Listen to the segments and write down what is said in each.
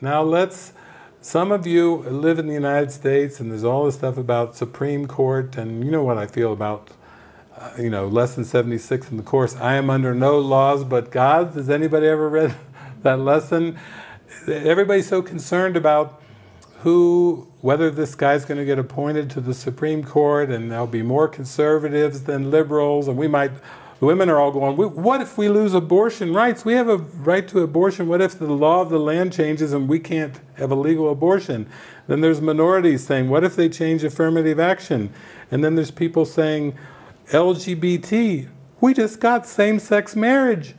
Now let's, some of you live in the United States and there's all this stuff about Supreme Court and you know what I feel about, uh, you know, lesson 76 in the course, I am under no laws but God's. Has anybody ever read that lesson? Everybody's so concerned about who, whether this guy's going to get appointed to the Supreme Court and there'll be more conservatives than liberals and we might the women are all going, what if we lose abortion rights? We have a right to abortion. What if the law of the land changes and we can't have a legal abortion? Then there's minorities saying, what if they change affirmative action? And then there's people saying, LGBT, we just got same sex marriage.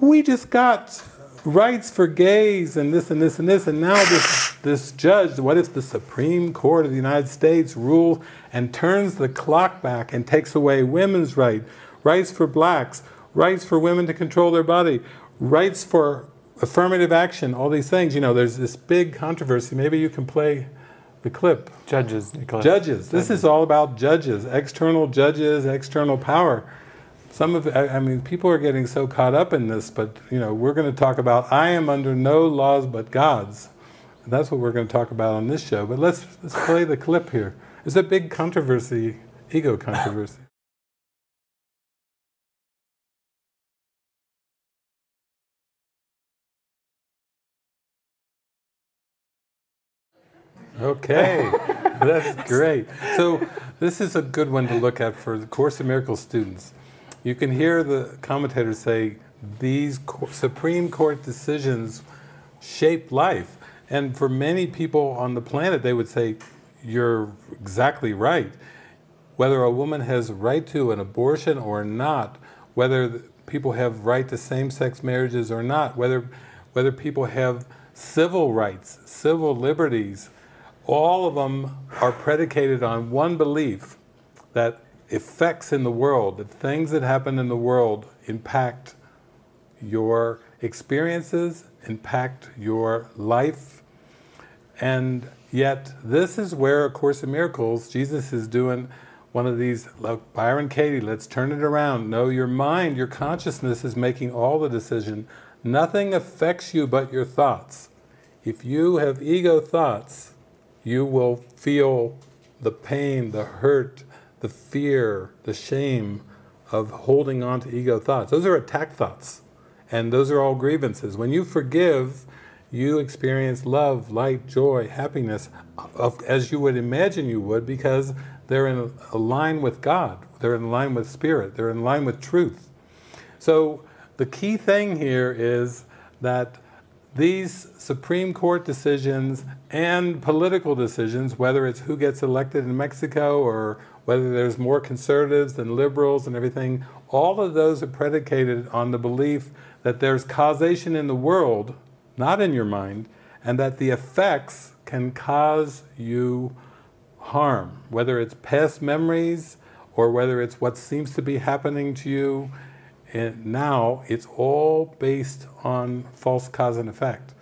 We just got rights for gays and this and this and this and now this this judge what if the supreme court of the united states rules and turns the clock back and takes away women's right rights for blacks, rights for women to control their body, rights for affirmative action, all these things. You know, there's this big controversy. Maybe you can play the clip. Judges, Nicholas. Judges. This judges. is all about judges, external judges, external power. Some of, I, I mean, people are getting so caught up in this, but, you know, we're going to talk about, I am under no laws but God's. And that's what we're going to talk about on this show. But let's, let's play the clip here. It's a big controversy, ego controversy. Okay, that's great. So this is a good one to look at for the Course in Miracles students. You can hear the commentators say these Supreme Court decisions shape life. And for many people on the planet, they would say, you're exactly right. Whether a woman has right to an abortion or not, whether people have right to same-sex marriages or not, whether, whether people have civil rights, civil liberties, all of them are predicated on one belief that effects in the world, that things that happen in the world impact your experiences, impact your life. And yet, this is where A Course in Miracles, Jesus is doing one of these, like Byron Katie, let's turn it around. No, your mind, your consciousness is making all the decision. Nothing affects you but your thoughts. If you have ego thoughts, you will feel the pain, the hurt, the fear, the shame of holding on to ego thoughts. Those are attack thoughts, and those are all grievances. When you forgive, you experience love, light, joy, happiness, as you would imagine you would, because they're in line with God, they're in line with Spirit, they're in line with truth. So the key thing here is that these Supreme Court decisions and political decisions, whether it's who gets elected in Mexico or whether there's more conservatives than liberals and everything, all of those are predicated on the belief that there's causation in the world, not in your mind, and that the effects can cause you harm, whether it's past memories or whether it's what seems to be happening to you and now it's all based on false cause and effect.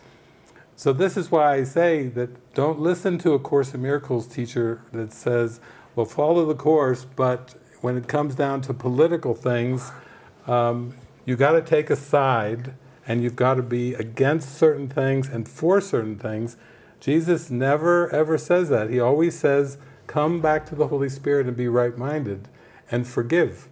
So this is why I say that don't listen to a Course in Miracles teacher that says, well, follow the course, but when it comes down to political things, um, you got to take a side and you've got to be against certain things and for certain things. Jesus never ever says that. He always says, come back to the Holy Spirit and be right minded and forgive.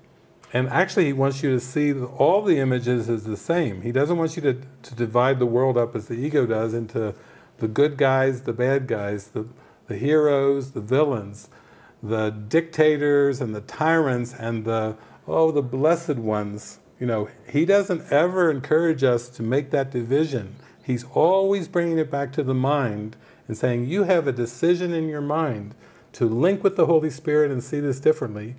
And actually, he wants you to see all the images as the same. He doesn't want you to, to divide the world up as the ego does into the good guys, the bad guys, the, the heroes, the villains, the dictators and the tyrants and the, oh, the blessed ones. You know, he doesn't ever encourage us to make that division. He's always bringing it back to the mind and saying, you have a decision in your mind to link with the Holy Spirit and see this differently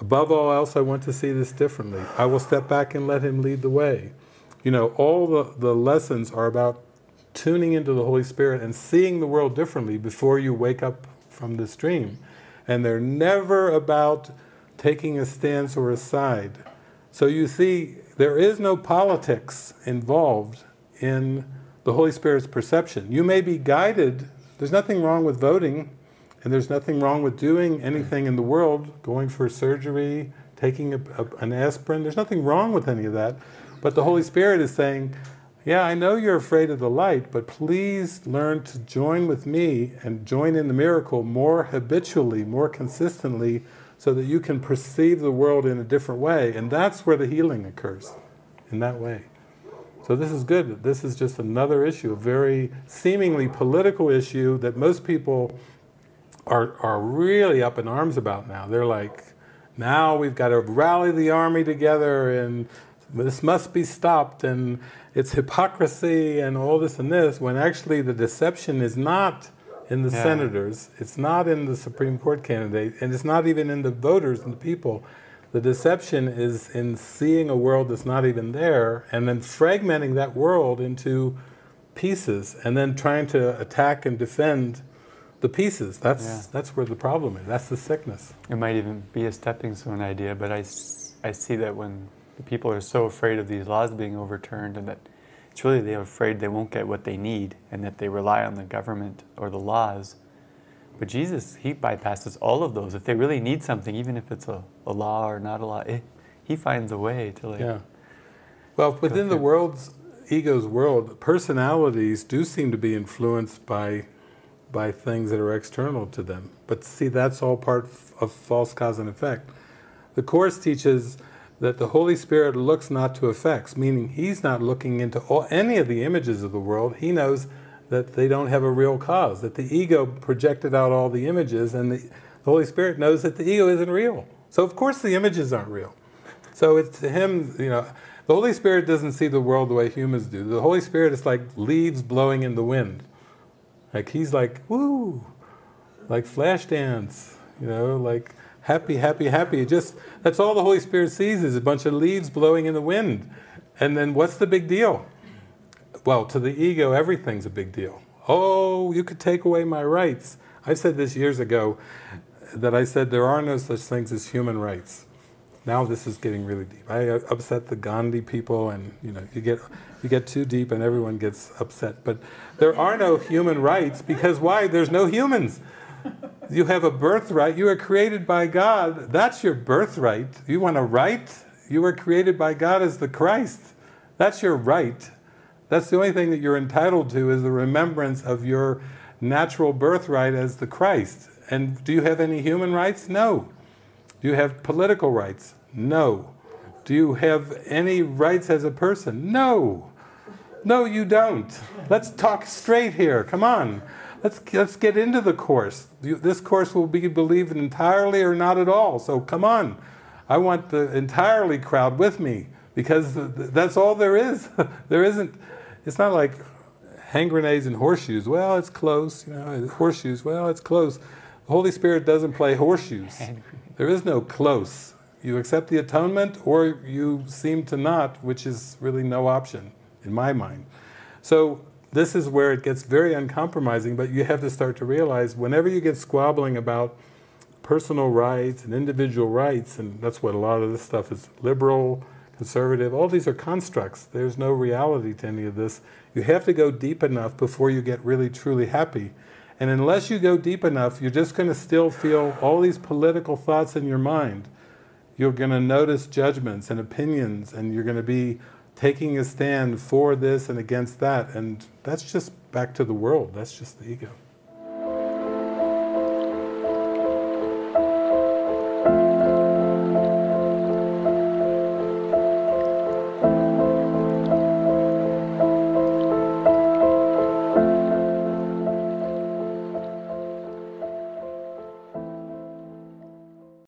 Above all else, I want to see this differently. I will step back and let Him lead the way. You know, all the, the lessons are about tuning into the Holy Spirit and seeing the world differently before you wake up from this dream. And they're never about taking a stance or a side. So you see, there is no politics involved in the Holy Spirit's perception. You may be guided, there's nothing wrong with voting, and there's nothing wrong with doing anything in the world, going for surgery, taking a, a, an aspirin. There's nothing wrong with any of that. But the Holy Spirit is saying, yeah, I know you're afraid of the light, but please learn to join with me and join in the miracle more habitually, more consistently, so that you can perceive the world in a different way. And that's where the healing occurs, in that way. So this is good. This is just another issue, a very seemingly political issue that most people are, are really up in arms about now. They're like, now we've got to rally the army together and this must be stopped and it's hypocrisy and all this and this when actually the deception is not in the yeah. senators, it's not in the Supreme Court candidate, and it's not even in the voters and the people. The deception is in seeing a world that's not even there and then fragmenting that world into pieces and then trying to attack and defend the pieces. That's yeah. that's where the problem is. That's the sickness. It might even be a stepping stone idea, but I, I see that when the people are so afraid of these laws being overturned and that it's really they're afraid they won't get what they need and that they rely on the government or the laws. But Jesus, he bypasses all of those. If they really need something, even if it's a, a law or not a law, it, eh, he finds a way to like. Yeah. Well, within the world's ego's world, personalities do seem to be influenced by by things that are external to them. But see, that's all part of false cause and effect. The Course teaches that the Holy Spirit looks not to effects, meaning He's not looking into all, any of the images of the world. He knows that they don't have a real cause, that the ego projected out all the images, and the, the Holy Spirit knows that the ego isn't real. So, of course, the images aren't real. So, it's to Him, you know, the Holy Spirit doesn't see the world the way humans do. The Holy Spirit is like leaves blowing in the wind. Like he's like, woo, like flash dance, you know, like happy, happy, happy. Just that's all the Holy Spirit sees is a bunch of leaves blowing in the wind. And then what's the big deal? Well, to the ego, everything's a big deal. Oh, you could take away my rights. I said this years ago that I said there are no such things as human rights now this is getting really deep. I uh, upset the Gandhi people, and you know, you get you get too deep, and everyone gets upset. But there are no human rights because why? There's no humans. You have a birthright. You are created by God. That's your birthright. You want a right? You were created by God as the Christ. That's your right. That's the only thing that you're entitled to is the remembrance of your natural birthright as the Christ. And do you have any human rights? No you have political rights? No. Do you have any rights as a person? No. No, you don't. Let's talk straight here. Come on. Let's, let's get into the course. This course will be believed entirely or not at all. So come on. I want the entirely crowd with me because that's all there is. there isn't, it's not like hand grenades and horseshoes. Well, it's close. You know, horseshoes. Well, it's close. The Holy Spirit doesn't play horseshoes. There is no close. You accept the atonement or you seem to not, which is really no option in my mind. So this is where it gets very uncompromising, but you have to start to realize whenever you get squabbling about personal rights and individual rights, and that's what a lot of this stuff is liberal, conservative, all these are constructs. There's no reality to any of this. You have to go deep enough before you get really truly happy. And unless you go deep enough, you're just going to still feel all these political thoughts in your mind. You're going to notice judgments and opinions, and you're going to be taking a stand for this and against that. And that's just back to the world, that's just the ego.